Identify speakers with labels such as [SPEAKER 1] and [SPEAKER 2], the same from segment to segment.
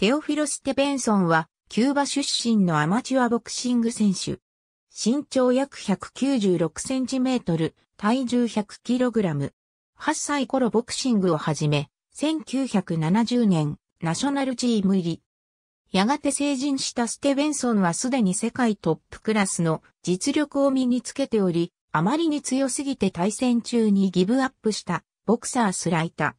[SPEAKER 1] テオフィロス・テベンソンは、キューバ出身のアマチュアボクシング選手。身長約196センチメートル、体重100キログラム。8歳頃ボクシングを始め、1970年、ナショナルチーム入り。やがて成人したステベンソンはすでに世界トップクラスの実力を身につけており、あまりに強すぎて対戦中にギブアップしたボクサースライタ。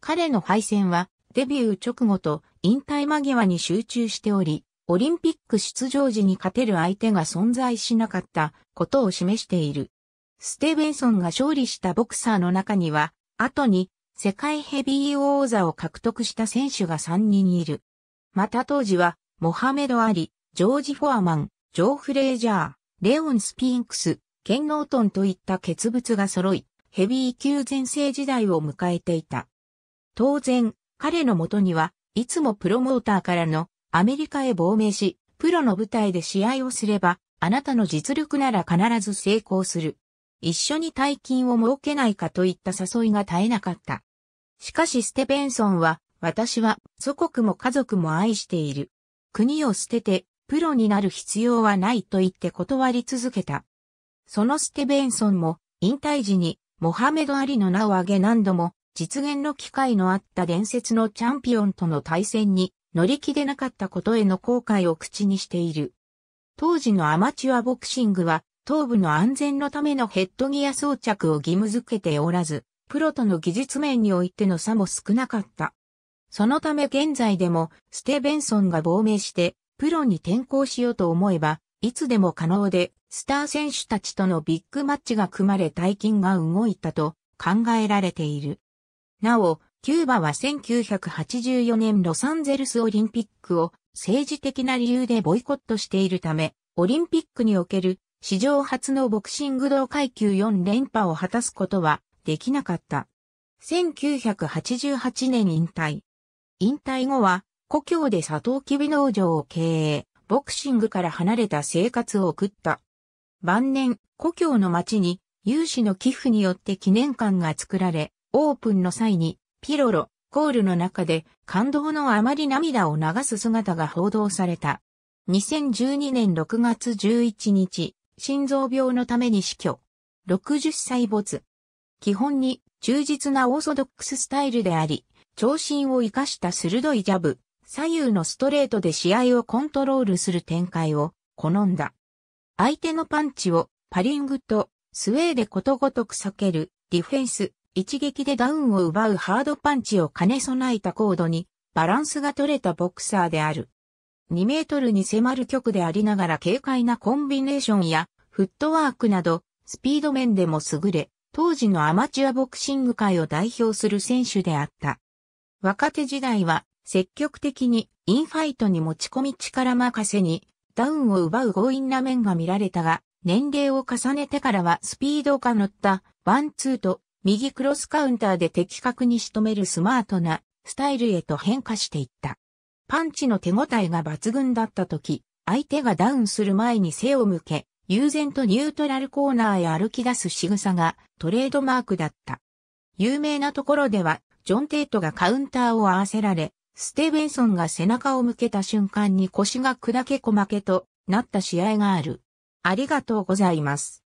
[SPEAKER 1] 彼の敗戦はデビュー直後と引退間際に集中しており、オリンピック出場時に勝てる相手が存在しなかったことを示している。ステベンソンが勝利したボクサーの中には、後に世界ヘビー王座を獲得した選手が3人いる。また当時は、モハメド・アリ、ジョージ・フォアマン、ジョー・フレージャー、レオン・スピンクス、ケン・ノートンといった傑物が揃い、ヘビー級全盛時代を迎えていた。当然、彼のもとには、いつもプロモーターからのアメリカへ亡命し、プロの舞台で試合をすれば、あなたの実力なら必ず成功する。一緒に大金を設けないかといった誘いが絶えなかった。しかしステベンソンは、私は祖国も家族も愛している。国を捨ててプロになる必要はないと言って断り続けた。そのステベンソンも引退時にモハメド・アリの名を挙げ何度も実現の機会のあった伝説のチャンピオンとの対戦に乗り気でなかったことへの後悔を口にしている。当時のアマチュアボクシングは、頭部の安全のためのヘッドギア装着を義務付けておらず、プロとの技術面においての差も少なかった。そのため現在でも、ステベンソンが亡命して、プロに転向しようと思えば、いつでも可能で、スター選手たちとのビッグマッチが組まれ大金が動いたと考えられている。なお、キューバは1984年ロサンゼルスオリンピックを政治的な理由でボイコットしているため、オリンピックにおける史上初のボクシング同階級4連覇を果たすことはできなかった。1988年引退。引退後は故郷でサトウキビ農場を経営、ボクシングから離れた生活を送った。晩年、故郷の町に有志の寄付によって記念館が作られ、オープンの際に、ピロロ、ゴールの中で感動のあまり涙を流す姿が報道された。2012年6月11日、心臓病のために死去。60歳没。基本に忠実なオーソドックススタイルであり、長身を生かした鋭いジャブ、左右のストレートで試合をコントロールする展開を好んだ。相手のパンチをパリングとスウェーでことごとく避けるディフェンス、一撃でダウンを奪うハードパンチを兼ね備えた高度にバランスが取れたボクサーである。2メートルに迫る曲でありながら軽快なコンビネーションやフットワークなどスピード面でも優れ、当時のアマチュアボクシング界を代表する選手であった。若手時代は積極的にインファイトに持ち込み力任せにダウンを奪う強引な面が見られたが、年齢を重ねてからはスピードが乗ったワンツーと右クロスカウンターで的確に仕留めるスマートなスタイルへと変化していった。パンチの手応えが抜群だった時、相手がダウンする前に背を向け、悠然とニュートラルコーナーへ歩き出す仕草がトレードマークだった。有名なところでは、ジョン・テイトがカウンターを合わせられ、ステベンソンが背中を向けた瞬間に腰が砕け小負けとなった試合がある。ありがとうございます。